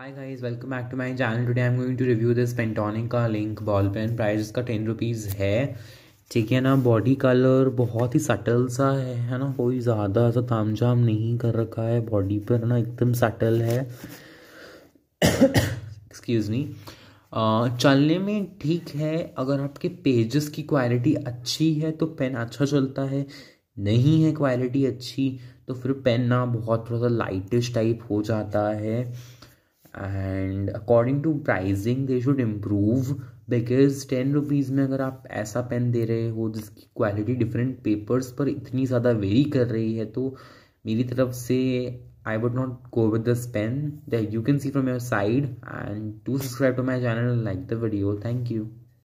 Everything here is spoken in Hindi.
Hi guys, welcome back to my channel. Today I'm going to review this Pentonica Link ball pen price इसका टेन रुपीज़ है ठीक है ना बॉडी कलर बहुत ही सटल सा है है ना कोई ज़्यादा ऐसा ताम झाम नहीं कर रखा है बॉडी पर ना एकदम सटल है एक्सक्यूज़ मी चलने में ठीक है अगर आपके पेजेस की क्वालिटी अच्छी है तो पेन अच्छा चलता है नहीं है क्वालिटी अच्छी तो फिर पेन ना बहुत थोड़ा सा लाइटिश टाइप हो जाता है and according to pricing they should improve because ten rupees में अगर आप ऐसा पेन दे रहे हो जिसकी क्वालिटी डिफरेंट पेपर्स पर इतनी ज़्यादा वेरी कर रही है तो मेरी तरफ से I would not go with this pen that you can see from your side and to subscribe to my channel like the video thank you